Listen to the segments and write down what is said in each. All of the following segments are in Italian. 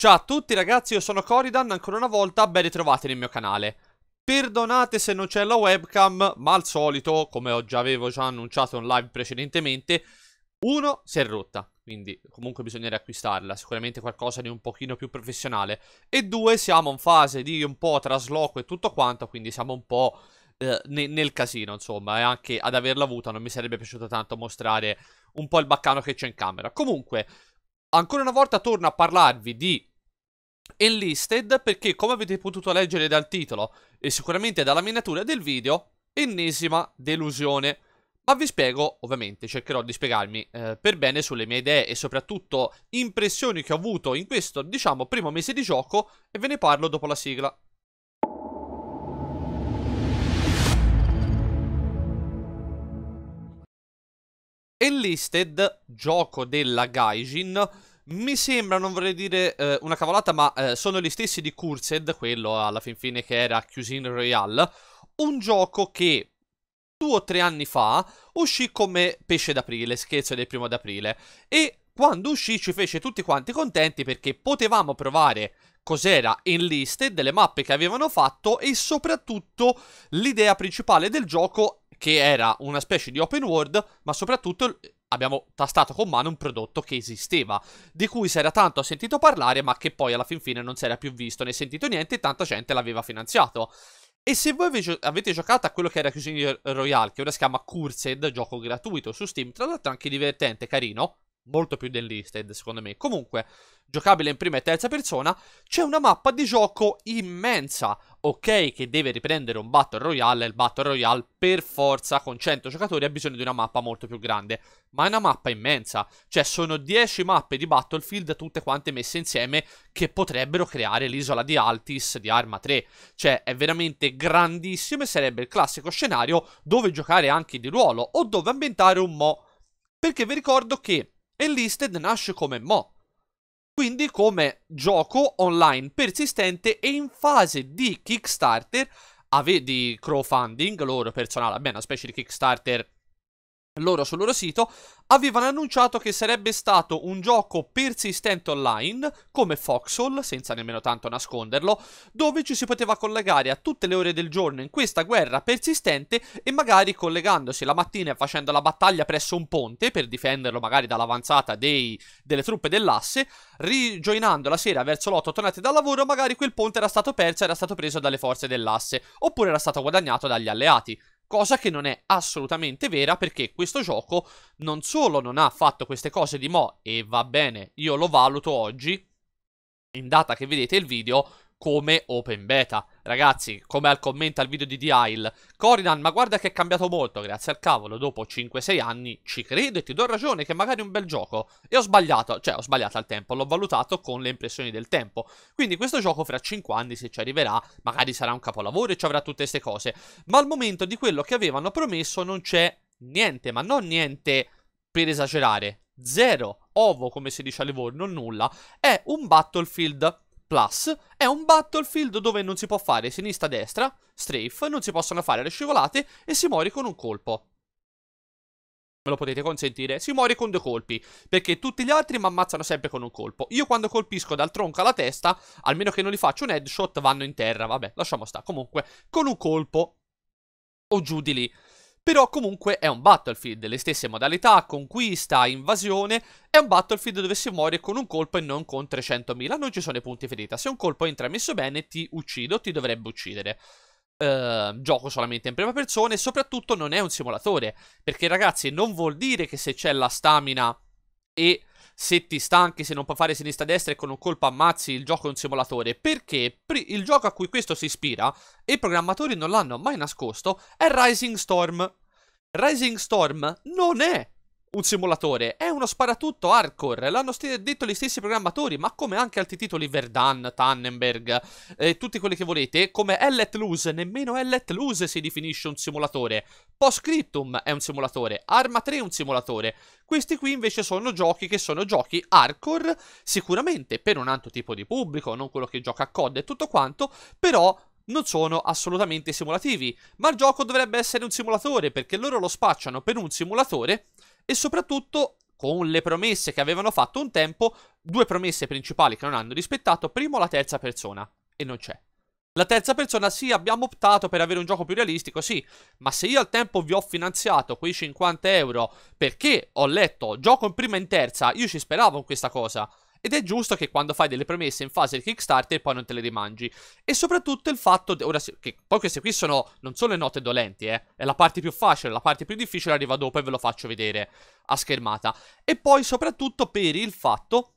Ciao a tutti ragazzi, io sono Coridan, ancora una volta ben ritrovati nel mio canale. Perdonate se non c'è la webcam, ma al solito, come già avevo già annunciato in live precedentemente, uno si è rotta, quindi comunque bisogna riacquistarla, sicuramente qualcosa di un pochino più professionale. E due, siamo in fase di un po' trasloco e tutto quanto, quindi siamo un po' eh, ne nel casino, insomma, e anche ad averla avuta non mi sarebbe piaciuto tanto mostrare un po' il baccano che c'è in camera. Comunque... Ancora una volta torno a parlarvi di Enlisted perché come avete potuto leggere dal titolo e sicuramente dalla miniatura del video, ennesima delusione. Ma vi spiego, ovviamente, cercherò di spiegarmi eh, per bene sulle mie idee e soprattutto impressioni che ho avuto in questo, diciamo, primo mese di gioco e ve ne parlo dopo la sigla. Enlisted, gioco della Gaijin, mi sembra, non vorrei dire eh, una cavolata, ma eh, sono gli stessi di Cursed, quello alla fin fine che era Cuisine Royale, un gioco che due o tre anni fa uscì come pesce d'aprile, scherzo del primo d'aprile, e quando uscì ci fece tutti quanti contenti perché potevamo provare cos'era Enlisted, delle mappe che avevano fatto e soprattutto l'idea principale del gioco che era una specie di open world, ma soprattutto abbiamo tastato con mano un prodotto che esisteva, di cui si era tanto sentito parlare, ma che poi alla fin fine non si era più visto né sentito niente, e tanta gente l'aveva finanziato. E se voi avete giocato a quello che era Cuisine Royale, che ora si chiama Cursed, gioco gratuito su Steam, tra l'altro anche divertente, carino, molto più dell'Enlisted secondo me. Comunque, giocabile in prima e terza persona, c'è una mappa di gioco immensa ok che deve riprendere un Battle Royale, il Battle Royale per forza con 100 giocatori ha bisogno di una mappa molto più grande, ma è una mappa immensa, cioè sono 10 mappe di Battlefield tutte quante messe insieme che potrebbero creare l'isola di Altis di Arma 3, cioè è veramente grandissimo e sarebbe il classico scenario dove giocare anche di ruolo o dove ambientare un mo, perché vi ricordo che Enlisted nasce come mo, quindi come gioco online persistente e in fase di Kickstarter, ah, di crowdfunding loro personale, beh, una specie di Kickstarter loro sul loro sito avevano annunciato che sarebbe stato un gioco persistente online come Foxhole, senza nemmeno tanto nasconderlo, dove ci si poteva collegare a tutte le ore del giorno in questa guerra persistente e magari collegandosi la mattina e facendo la battaglia presso un ponte per difenderlo magari dall'avanzata dei, delle truppe dell'asse, rigioinando la sera verso l'otto tornati dal lavoro, magari quel ponte era stato perso, e era stato preso dalle forze dell'asse, oppure era stato guadagnato dagli alleati cosa che non è assolutamente vera perché questo gioco non solo non ha fatto queste cose di mo' e va bene, io lo valuto oggi, in data che vedete il video, come open beta. Ragazzi, come al commento al video di D-Isle, Corinan, ma guarda che è cambiato molto, grazie al cavolo, dopo 5-6 anni ci credo e ti do ragione che magari è un bel gioco. E ho sbagliato, cioè ho sbagliato al tempo, l'ho valutato con le impressioni del tempo. Quindi questo gioco fra 5 anni, se ci arriverà, magari sarà un capolavoro e ci avrà tutte queste cose. Ma al momento di quello che avevano promesso non c'è niente, ma non niente per esagerare. Zero, ovo come si dice a Livorno, nulla. È un Battlefield Plus è un battlefield dove non si può fare sinistra-destra, strafe, non si possono fare le scivolate e si muore con un colpo. Me lo potete consentire? Si muore con due colpi, perché tutti gli altri mi ammazzano sempre con un colpo. Io quando colpisco dal tronco alla testa, almeno che non li faccio un headshot, vanno in terra. Vabbè, lasciamo sta. Comunque, con un colpo o giù di lì però comunque è un Battlefield, le stesse modalità, conquista, invasione, è un Battlefield dove si muore con un colpo e non con 300.000, non ci sono i punti ferita, se un colpo entra messo bene ti uccido, ti dovrebbe uccidere. Uh, gioco solamente in prima persona e soprattutto non è un simulatore perché ragazzi non vuol dire che se c'è la stamina e se ti stanchi, se non puoi fare sinistra-destra e con un colpo ammazzi, il gioco è un simulatore. Perché il gioco a cui questo si ispira, e i programmatori non l'hanno mai nascosto, è Rising Storm. Rising Storm non è un simulatore, è uno sparatutto hardcore, l'hanno detto gli stessi programmatori, ma come anche altri titoli Verdun, Tannenberg, eh, tutti quelli che volete, come Hell Loose, nemmeno Hell Loose si definisce un simulatore, Postscriptum è un simulatore, Arma 3 è un simulatore, questi qui invece sono giochi che sono giochi hardcore, sicuramente per un altro tipo di pubblico, non quello che gioca a COD e tutto quanto, però non sono assolutamente simulativi, ma il gioco dovrebbe essere un simulatore perché loro lo spacciano per un simulatore e soprattutto con le promesse che avevano fatto un tempo, due promesse principali che non hanno rispettato, primo la terza persona e non c'è. La terza persona, sì, abbiamo optato per avere un gioco più realistico, sì, ma se io al tempo vi ho finanziato quei 50 euro perché ho letto gioco in prima e in terza, io ci speravo in questa cosa. Ed è giusto che quando fai delle promesse in fase di Kickstarter poi non te le rimangi. E soprattutto il fatto, de- ora, che poi queste qui sono non solo le note dolenti, eh, è la parte più facile, la parte più difficile arriva dopo e ve lo faccio vedere a schermata. E poi soprattutto per il fatto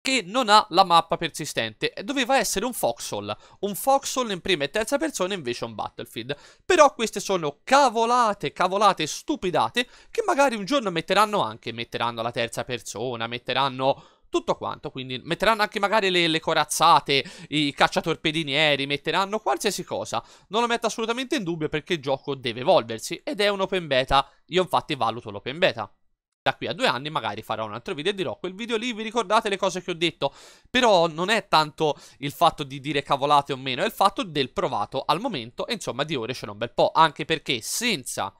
che non ha la mappa persistente. Doveva essere un foxhole, un foxhole in prima e terza persona invece un battlefield. Però queste sono cavolate, cavolate stupidate che magari un giorno metteranno anche, metteranno la terza persona, metteranno tutto quanto, quindi metteranno anche magari le, le corazzate, i cacciatorpedinieri, metteranno qualsiasi cosa. Non lo metto assolutamente in dubbio perché il gioco deve evolversi ed è un open beta, io infatti valuto l'open beta. Da qui a due anni magari farò un altro video e dirò quel video lì vi ricordate le cose che ho detto Però non è tanto il fatto di dire cavolate o meno È il fatto del provato al momento e insomma di ore c'è un bel po' Anche perché senza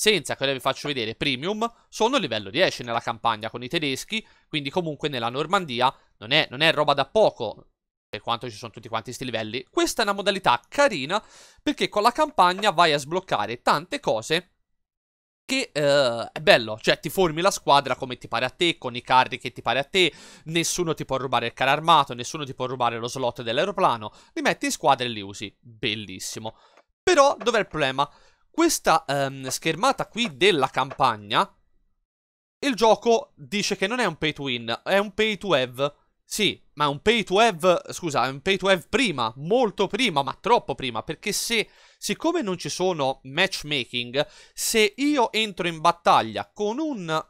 senza che vi faccio vedere premium, sono livello 10 nella campagna con i tedeschi, quindi comunque nella Normandia non è, non è roba da poco, per quanto ci sono tutti quanti questi livelli. Questa è una modalità carina, perché con la campagna vai a sbloccare tante cose che eh, è bello, cioè ti formi la squadra come ti pare a te, con i carri che ti pare a te, nessuno ti può rubare il carro armato, nessuno ti può rubare lo slot dell'aeroplano, li metti in squadra e li usi, bellissimo. Però dov'è il problema? questa ehm, schermata qui della campagna, il gioco dice che non è un pay to win, è un pay to have. Sì, ma è un pay to have, scusa, è un pay to have prima, molto prima, ma troppo prima, perché se, siccome non ci sono matchmaking, se io entro in battaglia con un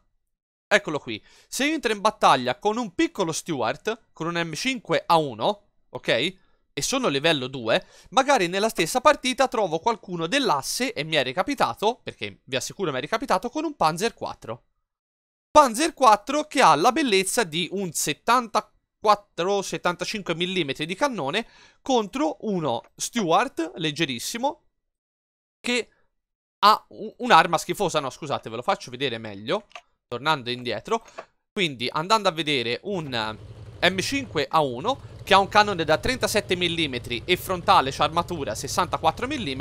eccolo qui. Se io entro in battaglia con un piccolo Stewart, con un M5A1, ok? e sono livello 2, magari nella stessa partita trovo qualcuno dell'asse e mi è ricapitato, perché vi assicuro mi è ricapitato, con un Panzer 4. Panzer 4 che ha la bellezza di un 74-75 mm di cannone contro uno Stewart, leggerissimo, che ha un'arma schifosa. No, scusate, ve lo faccio vedere meglio, tornando indietro. Quindi andando a vedere un M5A1 che ha un cannone da 37 mm e frontale c'ha 64 mm,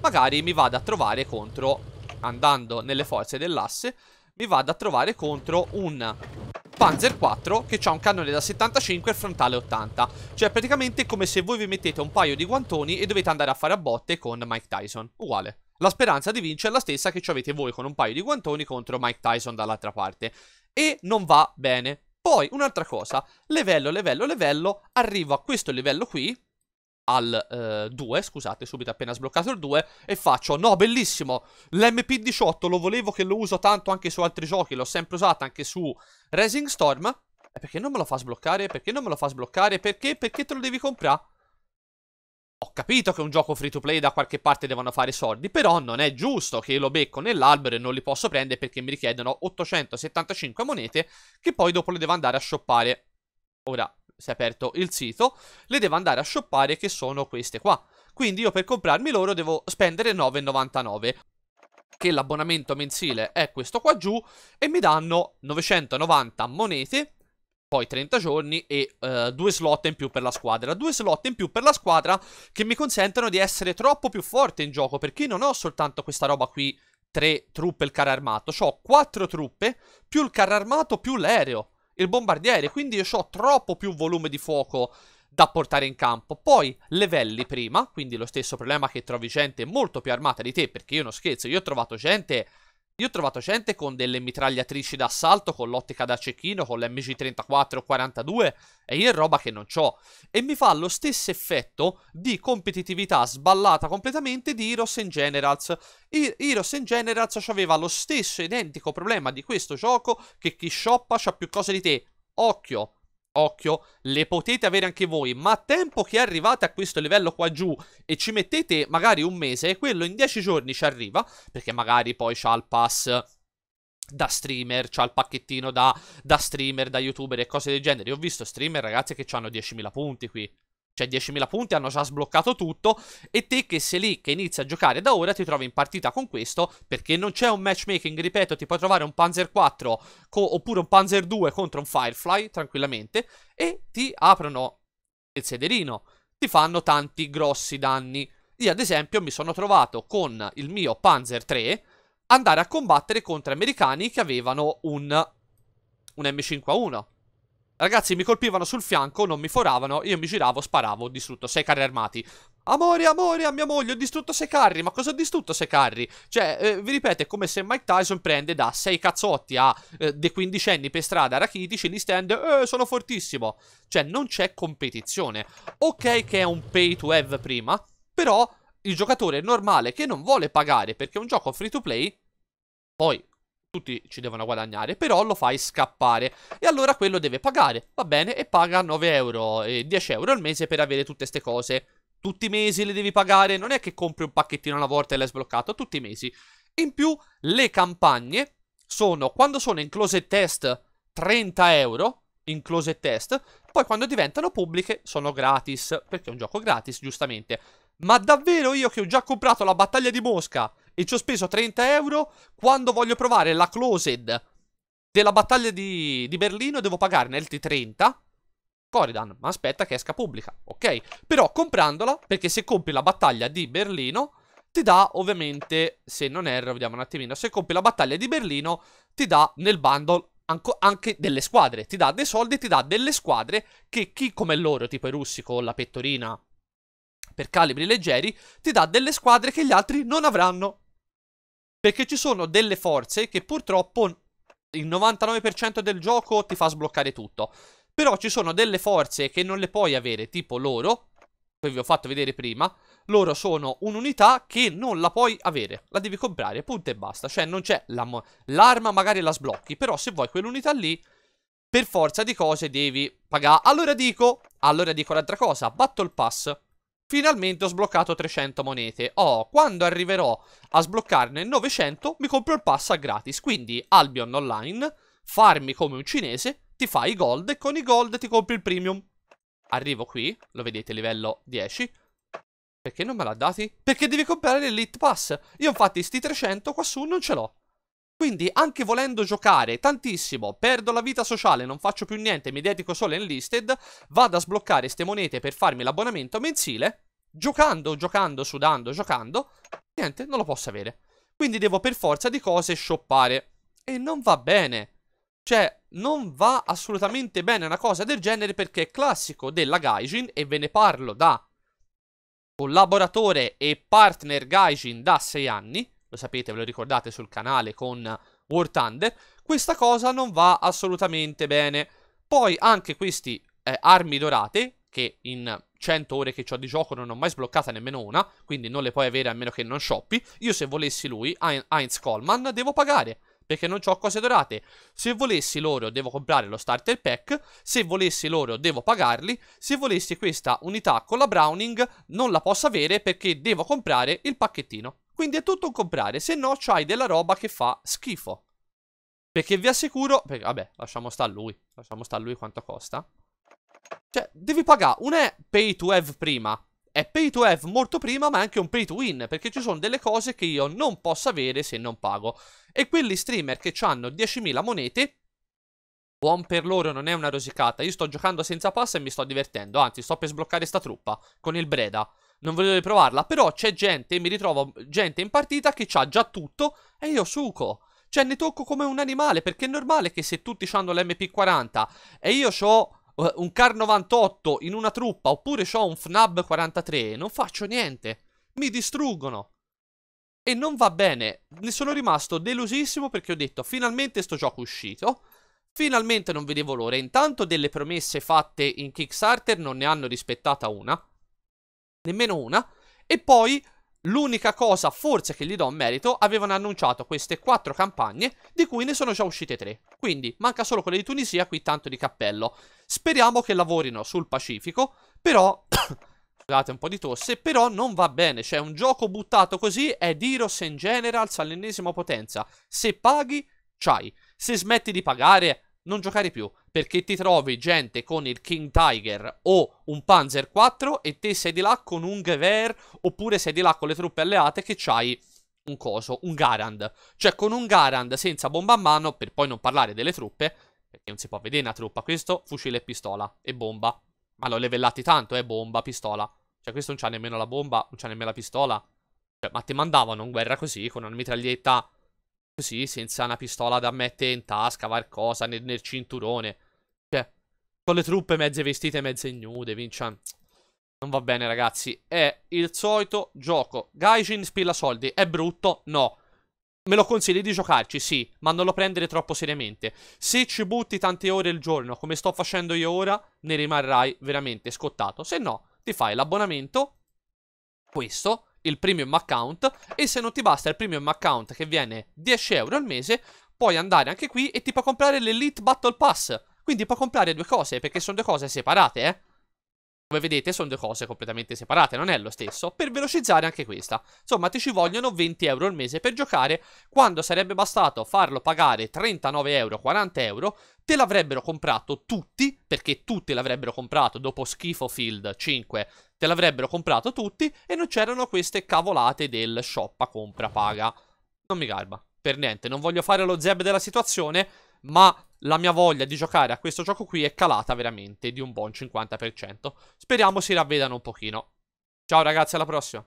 magari mi vado a trovare contro, andando nelle forze dell'asse, mi vado a trovare contro un Panzer 4 che ha un cannone da 75 e frontale 80. Cioè praticamente come se voi vi mettete un paio di guantoni e dovete andare a fare a botte con Mike Tyson. Uguale. La speranza di vincere è la stessa che avete voi con un paio di guantoni contro Mike Tyson dall'altra parte. E non va bene, poi, un'altra cosa, livello, livello, livello, arrivo a questo livello qui, al eh, 2, scusate, subito appena sbloccato il 2, e faccio, no, bellissimo, l'MP18 lo volevo che lo uso tanto anche su altri giochi, l'ho sempre usato anche su Rising Storm, e perché non me lo fa sbloccare? Perché non me lo fa sbloccare? Perché? Perché te lo devi comprare? capito che un gioco free to play da qualche parte devono fare soldi, però non è giusto che io lo becco nell'albero e non li posso prendere perché mi richiedono 875 monete che poi dopo le devo andare a shoppare. Ora si è aperto il sito, le devo andare a shoppare che sono queste qua. Quindi io per comprarmi loro devo spendere 9,99 che l'abbonamento mensile è questo qua giù e mi danno 990 monete poi 30 giorni e uh, due slot in più per la squadra. Due slot in più per la squadra che mi consentono di essere troppo più forte in gioco perché non ho soltanto questa roba qui, tre truppe e il carro armato, ho quattro truppe più il carro armato più l'aereo, il bombardiere, quindi io ho troppo più volume di fuoco da portare in campo. Poi livelli prima, quindi lo stesso problema che trovi gente molto più armata di te perché io non scherzo, io ho trovato gente io ho trovato gente con delle mitragliatrici d'assalto, con l'ottica da cecchino, con l'MG34 o 42 e io è roba che non ho. E mi fa lo stesso effetto di competitività sballata completamente di Heroes and Generals. Heroes and Generals aveva lo stesso identico problema di questo gioco che chi shoppa ha più cose di te. Occhio, occhio, le potete avere anche voi, ma a tempo che arrivate a questo livello qua giù e ci mettete magari un mese e quello in 10 giorni ci arriva, perché magari poi c'ha il pass da streamer, c'ha il pacchettino da, da streamer, da youtuber e cose del genere. Io ho visto streamer ragazzi che hanno 10.000 punti qui cioè 10.000 punti, hanno già sbloccato tutto, e te che sei lì, che inizia a giocare da ora, ti trovi in partita con questo, perché non c'è un matchmaking, ripeto, ti puoi trovare un Panzer 4 oppure un Panzer 2 contro un Firefly, tranquillamente, e ti aprono il sederino, ti fanno tanti grossi danni. Io ad esempio mi sono trovato con il mio Panzer 3 andare a combattere contro americani che avevano un, un M5A1. Ragazzi mi colpivano sul fianco, non mi foravano, io mi giravo, sparavo, ho distrutto sei carri armati. Amore, amore, a mia moglie, ho distrutto sei carri, ma cosa ho distrutto sei carri? Cioè, eh, vi ripeto, è come se Mike Tyson prende da sei cazzotti a eh, dei quindicenni per strada rachitici, li stand, eh, sono fortissimo. Cioè, non c'è competizione. Ok che è un pay to have prima, però il giocatore normale che non vuole pagare perché è un gioco free to play, poi tutti ci devono guadagnare, però lo fai scappare. E allora quello deve pagare, va bene, e paga 9 euro, eh, 10 euro al mese per avere tutte queste cose. Tutti i mesi le devi pagare, non è che compri un pacchettino alla volta e l'hai sbloccato, tutti i mesi. In più, le campagne sono, quando sono in close test, 30 euro, in close test, poi quando diventano pubbliche sono gratis, perché è un gioco gratis, giustamente. Ma davvero io che ho già comprato la battaglia di Mosca e ci ho speso 30 euro quando voglio provare la closed della battaglia di, di Berlino devo pagarne t 30 Corridan, ma aspetta che esca pubblica, ok? Però comprandola, perché se compri la battaglia di Berlino ti dà ovviamente, se non erro, vediamo un attimino, se compri la battaglia di Berlino ti dà nel bundle anche delle squadre, ti dà dei soldi, ti dà delle squadre che chi come loro, tipo i russi con la pettorina per calibri leggeri, ti dà delle squadre che gli altri non avranno. Perché ci sono delle forze che purtroppo il 99% del gioco ti fa sbloccare tutto. Però ci sono delle forze che non le puoi avere, tipo loro, che vi ho fatto vedere prima, loro sono un'unità che non la puoi avere, la devi comprare, punto e basta. Cioè non c'è l'arma, magari la sblocchi, però se vuoi quell'unità lì, per forza di cose devi pagare. Allora dico, allora dico l'altra cosa, Battle Pass. Finalmente ho sbloccato 300 monete. Oh, quando arriverò a sbloccarne 900 mi compro il pass a gratis. Quindi Albion Online, farmi come un cinese, ti fai i gold e con i gold ti compri il premium. Arrivo qui, lo vedete, livello 10. Perché non me l'ha dati? Perché devi comprare l'Elite Pass. Io infatti sti 300 qua su non ce l'ho. Quindi anche volendo giocare tantissimo, perdo la vita sociale, non faccio più niente, mi dedico solo a enlisted, vado a sbloccare ste monete per farmi l'abbonamento mensile, giocando, giocando, sudando, giocando, niente, non lo posso avere. Quindi devo per forza di cose shoppare. E non va bene. Cioè, non va assolutamente bene una cosa del genere perché è classico della Gaijin e ve ne parlo da collaboratore e partner Gaijin da 6 anni lo sapete, ve lo ricordate sul canale con War Thunder, questa cosa non va assolutamente bene. Poi anche queste eh, armi dorate, che in 100 ore che ho di gioco non ho mai sbloccata nemmeno una, quindi non le puoi avere a meno che non shoppi. Io se volessi lui, Heinz Coleman, devo pagare perché non ho cose dorate. Se volessi l'oro devo comprare lo starter pack, se volessi l'oro devo pagarli, se volessi questa unità con la Browning non la posso avere perché devo comprare il pacchettino. Quindi è tutto un comprare, se no c'hai della roba che fa schifo. Perché vi assicuro... Perché, vabbè, lasciamo sta a lui, lasciamo sta a lui quanto costa. Cioè, devi pagare, un è pay to have prima, è pay to have molto prima, ma è anche un pay to win, perché ci sono delle cose che io non posso avere se non pago. E quelli streamer che hanno 10.000 monete, buon per loro, non è una rosicata. Io sto giocando senza pass e mi sto divertendo, anzi sto per sbloccare sta truppa con il Breda. Non voglio provarla, però c'è gente, mi ritrovo gente in partita che ha già tutto e io suco. Cioè ne tocco come un animale, perché è normale che se tutti hanno l'MP40 e io ho eh, un Car 98 in una truppa oppure ho un FNAB 43, non faccio niente. Mi distruggono. E non va bene. Ne sono rimasto delusissimo perché ho detto finalmente sto gioco è uscito. Finalmente non vedevo l'ora. Intanto delle promesse fatte in Kickstarter non ne hanno rispettata una. Nemmeno una. E poi L'unica cosa forse che gli do merito, avevano annunciato queste quattro campagne, di cui ne sono già uscite tre. Quindi manca solo quella di Tunisia, qui tanto di cappello. Speriamo che lavorino sul Pacifico, però... Scusate un po' di tosse, però non va bene, cioè un gioco buttato così è Diros in Generals all'ennesima potenza. Se paghi, c'hai. Se smetti di pagare, non giocare più perché ti trovi gente con il King Tiger o un Panzer 4 e te sei di là con un Gewehr oppure sei di là con le truppe alleate che c'hai un coso, un Garand. Cioè con un Garand senza bomba a mano, per poi non parlare delle truppe, perché non si può vedere una truppa, questo fucile e pistola e bomba. Ma l'ho levellati tanto, eh, bomba, pistola. Cioè questo non c'ha nemmeno la bomba, non c'ha nemmeno la pistola. Cioè, ma ti mandavano in guerra così, con una mitraglietta Così, senza una pistola da mettere in tasca, qualcosa, nel, nel cinturone. Cioè, con le truppe mezze vestite, mezze nude, vinciamo. Non va bene, ragazzi. È il solito gioco. Gaijin spilla soldi. È brutto? No. Me lo consigli di giocarci, sì, ma non lo prendere troppo seriamente. Se ci butti tante ore al giorno, come sto facendo io ora, ne rimarrai veramente scottato. Se no, ti fai l'abbonamento, questo, il premium account e se non ti basta il premium account che viene 10 euro al mese, puoi andare anche qui e ti può comprare l'Elite Battle Pass. Quindi puoi comprare due cose, perché sono due cose separate, eh. Come vedete sono due cose completamente separate, non è lo stesso, per velocizzare anche questa. Insomma ti ci vogliono 20 euro al mese per giocare, quando sarebbe bastato farlo pagare 39 euro, 40 euro, te l'avrebbero comprato tutti, perché tutti l'avrebbero comprato dopo Schifo Field 5, te l'avrebbero comprato tutti e non c'erano queste cavolate del shoppa compra paga. Non mi garba, per niente, non voglio fare lo zeb della situazione, ma la mia voglia di giocare a questo gioco qui è calata veramente di un buon 50%. Speriamo si ravvedano un pochino. Ciao ragazzi, alla prossima!